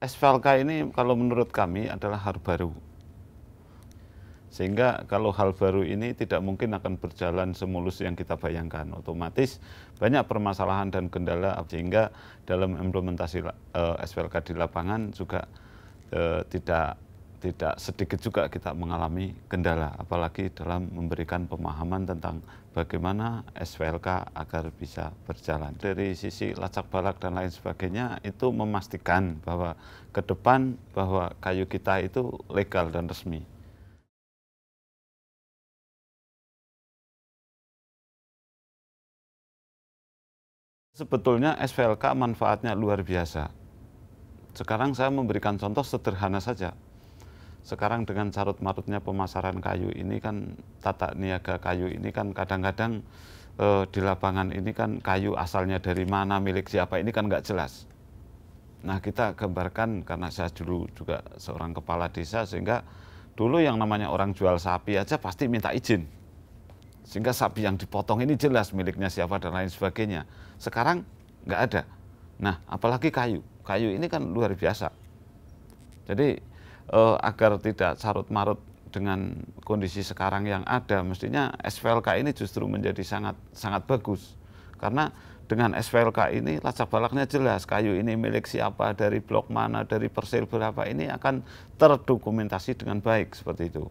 SVLK ini kalau menurut kami adalah hal baru. Sehingga kalau hal baru ini tidak mungkin akan berjalan semulus yang kita bayangkan. Otomatis banyak permasalahan dan kendala sehingga dalam implementasi uh, di lapangan juga eh, tidak tidak sedikit juga kita mengalami kendala, apalagi dalam memberikan pemahaman tentang bagaimana SWLK agar bisa berjalan. Dari sisi lacak balak dan lain sebagainya, itu memastikan bahwa ke depan bahwa kayu kita itu legal dan resmi. Sebetulnya SVLK manfaatnya luar biasa. Sekarang saya memberikan contoh sederhana saja sekarang dengan carut marutnya pemasaran kayu ini kan tata niaga kayu ini kan kadang-kadang e, di lapangan ini kan kayu asalnya dari mana milik siapa ini kan nggak jelas. Nah kita gambarkan karena saya dulu juga seorang kepala desa sehingga dulu yang namanya orang jual sapi aja pasti minta izin. Sehingga sapi yang dipotong ini jelas miliknya siapa dan lain sebagainya. Sekarang nggak ada. Nah apalagi kayu. Kayu ini kan luar biasa. Jadi uh, agar tidak sarut marut dengan kondisi sekarang yang ada, mestinya SVLK ini justru menjadi sangat sangat bagus karena dengan SVLK ini lacak balaknya jelas kayu ini milik siapa dari blok mana dari persil berapa ini akan terdokumentasi dengan baik seperti itu.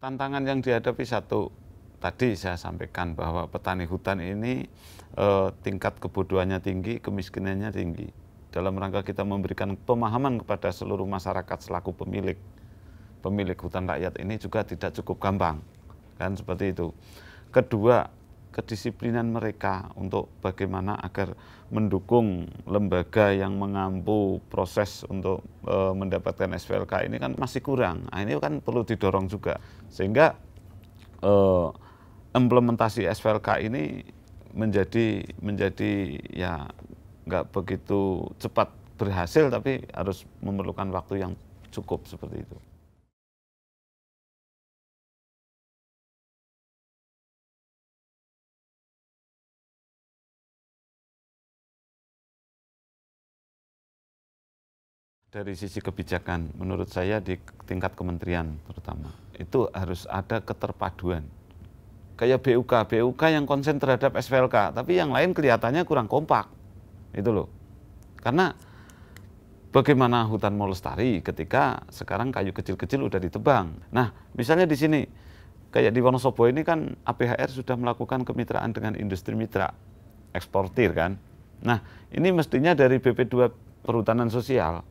Tantangan yang dihadapi satu tadi saya sampaikan bahwa petani hutan ini e, tingkat kebodohannya tinggi, kemiskinannya tinggi. Dalam rangka kita memberikan pemahaman kepada seluruh masyarakat selaku pemilik pemilik hutan rakyat ini juga tidak cukup gampang, kan seperti itu. Kedua, kedisiplinan mereka untuk bagaimana agar mendukung lembaga yang mengampu proses untuk e, mendapatkan SPLK ini kan masih kurang. Nah, ini kan perlu didorong juga sehingga e, implementasi SPLK ini menjadi menjadi ya nggak begitu cepat berhasil tapi harus memerlukan waktu yang cukup seperti itu. Dari sisi kebijakan, menurut saya di tingkat kementerian terutama, itu harus ada keterpaduan kayak BUK, BUK yang konsen terhadap SPLK, tapi yang lain kelihatannya kurang kompak. Itu loh. Karena bagaimana hutan mau lestari ketika sekarang kayu kecil-kecil udah ditebang. Nah, misalnya di sini kayak di Wonosobo ini kan APHR sudah melakukan kemitraan dengan industri mitra eksportir kan. Nah, ini mestinya dari BP2 Perhutanan Sosial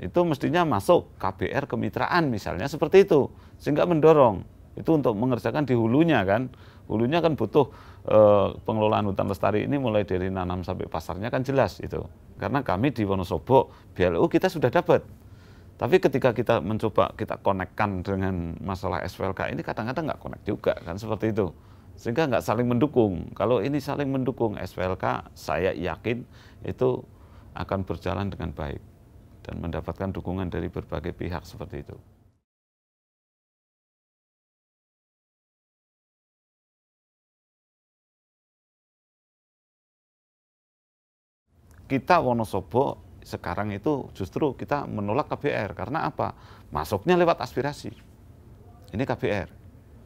itu mestinya masuk KBR kemitraan misalnya seperti itu sehingga mendorong itu untuk mengerjakan di hulunya kan hulunya kan butuh e, pengelolaan hutan lestari ini mulai dari nanam sampai pasarnya kan jelas itu karena kami di Wonosobo BLU kita sudah dapat tapi ketika kita mencoba kita konekkan dengan masalah SPLK ini kadang-kadang nggak konek juga kan seperti itu sehingga nggak saling mendukung kalau ini saling mendukung SPLK saya yakin itu akan berjalan dengan baik dan mendapatkan dukungan dari berbagai pihak seperti itu. kita Wonosobo sekarang itu justru kita menolak KBR karena apa? Masuknya lewat aspirasi. Ini KBR.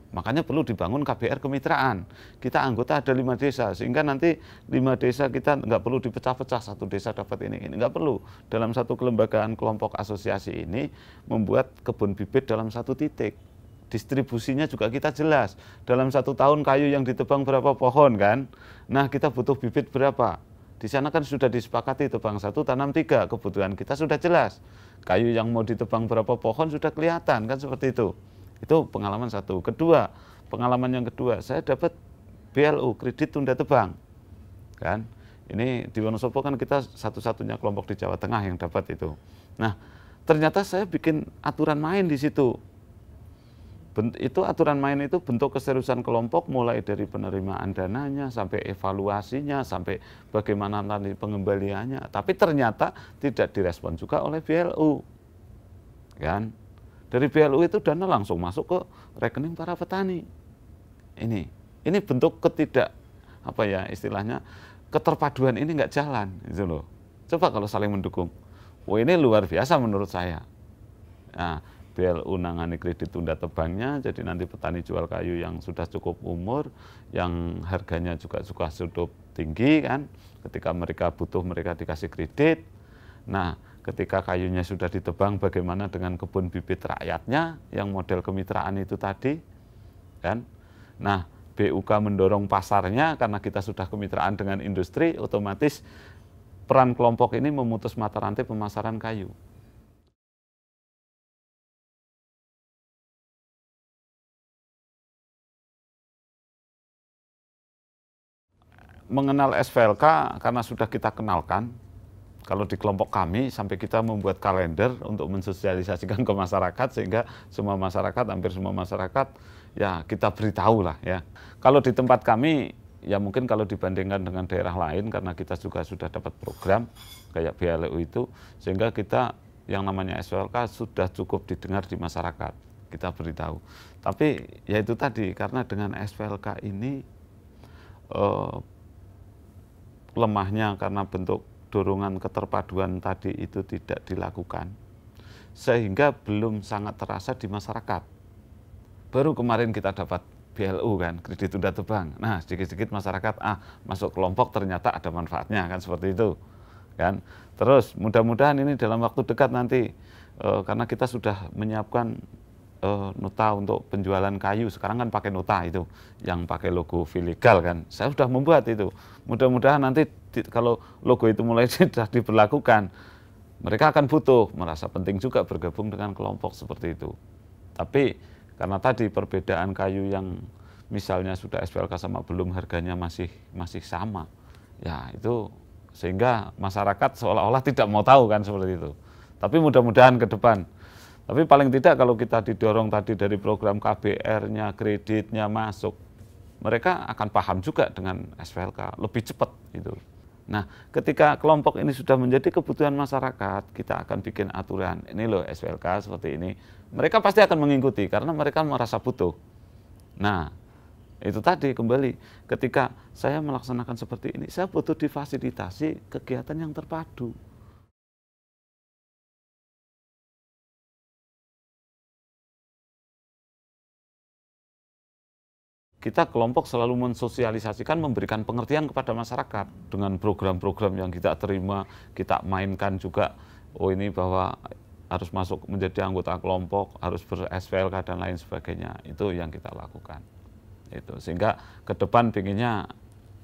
Makanya perlu dibangun KBR kemitraan. Kita anggota ada lima desa, sehingga nanti lima desa kita nggak perlu dipecah-pecah satu desa dapat ini ini nggak perlu. Dalam satu kelembagaan kelompok asosiasi ini membuat kebun bibit dalam satu titik. Distribusinya juga kita jelas. Dalam satu tahun kayu yang ditebang berapa pohon kan? Nah kita butuh bibit berapa? Di sana kan sudah disepakati tebang satu tanam tiga, kebutuhan kita sudah jelas. Kayu yang mau ditebang berapa pohon sudah kelihatan kan seperti itu. Itu pengalaman satu. Kedua, pengalaman yang kedua, saya dapat BLU kredit tunda tebang, kan? Ini di Wonosobo kan kita satu-satunya kelompok di Jawa Tengah yang dapat itu. Nah, ternyata saya bikin aturan main di situ itu aturan main itu bentuk keseriusan kelompok mulai dari penerimaan dananya sampai evaluasinya sampai bagaimana nanti pengembaliannya tapi ternyata tidak direspon juga oleh BLU kan dari BLU itu dana langsung masuk ke rekening para petani ini ini bentuk ketidak apa ya istilahnya keterpaduan ini nggak jalan itu loh coba kalau saling mendukung Wah oh, ini luar biasa menurut saya nah BLU nangani kredit tunda tebangnya, jadi nanti petani jual kayu yang sudah cukup umur, yang harganya juga suka cukup tinggi kan, ketika mereka butuh mereka dikasih kredit. Nah, ketika kayunya sudah ditebang, bagaimana dengan kebun bibit rakyatnya yang model kemitraan itu tadi, kan? Nah, BUK mendorong pasarnya karena kita sudah kemitraan dengan industri, otomatis peran kelompok ini memutus mata rantai pemasaran kayu. mengenal SVLK karena sudah kita kenalkan. Kalau di kelompok kami sampai kita membuat kalender untuk mensosialisasikan ke masyarakat sehingga semua masyarakat hampir semua masyarakat ya kita beritahu lah ya. Kalau di tempat kami ya mungkin kalau dibandingkan dengan daerah lain karena kita juga sudah dapat program kayak BLU itu sehingga kita yang namanya Svlk sudah cukup didengar di masyarakat kita beritahu. Tapi ya itu tadi karena dengan Svlk ini eh, lemahnya karena bentuk dorongan keterpaduan tadi itu tidak dilakukan, sehingga belum sangat terasa di masyarakat. Baru kemarin kita dapat BLU kan, kredit tunda tebang. Nah, sedikit-sedikit masyarakat ah masuk kelompok ternyata ada manfaatnya kan seperti itu. Kan? Terus mudah-mudahan ini dalam waktu dekat nanti eh, karena kita sudah menyiapkan uh, nota untuk penjualan kayu sekarang kan pakai nota itu yang pakai logo filigal kan saya sudah membuat itu mudah-mudahan nanti di, kalau logo itu mulai sudah diberlakukan mereka akan butuh merasa penting juga bergabung dengan kelompok seperti itu tapi karena tadi perbedaan kayu yang misalnya sudah SPLK sama belum harganya masih masih sama ya itu sehingga masyarakat seolah-olah tidak mau tahu kan seperti itu tapi mudah-mudahan ke depan tapi paling tidak kalau kita didorong tadi dari program KBR-nya, kreditnya masuk, mereka akan paham juga dengan SPLK, lebih cepat gitu. Nah, ketika kelompok ini sudah menjadi kebutuhan masyarakat, kita akan bikin aturan. Ini loh SPLK seperti ini. Mereka pasti akan mengikuti karena mereka merasa butuh. Nah, itu tadi kembali ketika saya melaksanakan seperti ini, saya butuh difasilitasi kegiatan yang terpadu. kita kelompok selalu mensosialisasikan, memberikan pengertian kepada masyarakat dengan program-program yang kita terima, kita mainkan juga, oh ini bahwa harus masuk menjadi anggota kelompok, harus ber-SPLK dan lain sebagainya. Itu yang kita lakukan. Itu sehingga ke depan pinginnya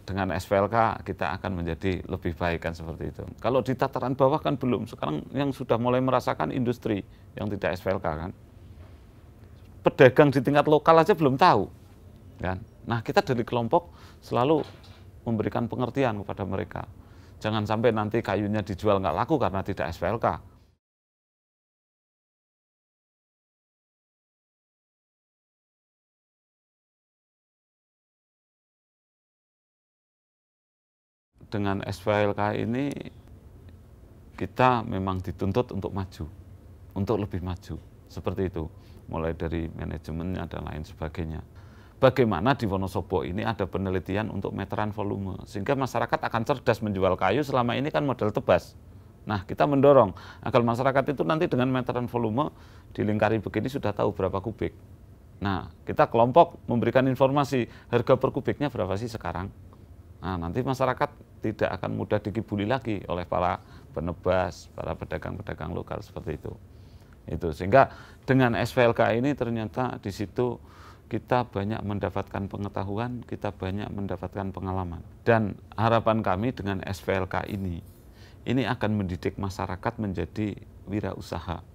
dengan SPLK kita akan menjadi lebih baik kan seperti itu. Kalau di tataran bawah kan belum. Sekarang yang sudah mulai merasakan industri yang tidak SPLK kan. Pedagang di tingkat lokal aja belum tahu Kan? Nah, kita dari kelompok selalu memberikan pengertian kepada mereka. Jangan sampai nanti kayunya dijual nggak laku karena tidak SPLK. dengan SPLK ini kita memang dituntut untuk maju, untuk lebih maju, seperti itu, mulai dari manajemennya dan lain sebagainya bagaimana di Wonosobo ini ada penelitian untuk meteran volume sehingga masyarakat akan cerdas menjual kayu selama ini kan model tebas. Nah, kita mendorong agar masyarakat itu nanti dengan meteran volume dilingkari begini sudah tahu berapa kubik. Nah, kita kelompok memberikan informasi harga per kubiknya berapa sih sekarang. Nah, nanti masyarakat tidak akan mudah dikibuli lagi oleh para penebas, para pedagang-pedagang lokal seperti itu. Itu sehingga dengan SVLK ini ternyata di situ kita banyak mendapatkan pengetahuan, kita banyak mendapatkan pengalaman. Dan harapan kami dengan SPLK ini, ini akan mendidik masyarakat menjadi wirausaha.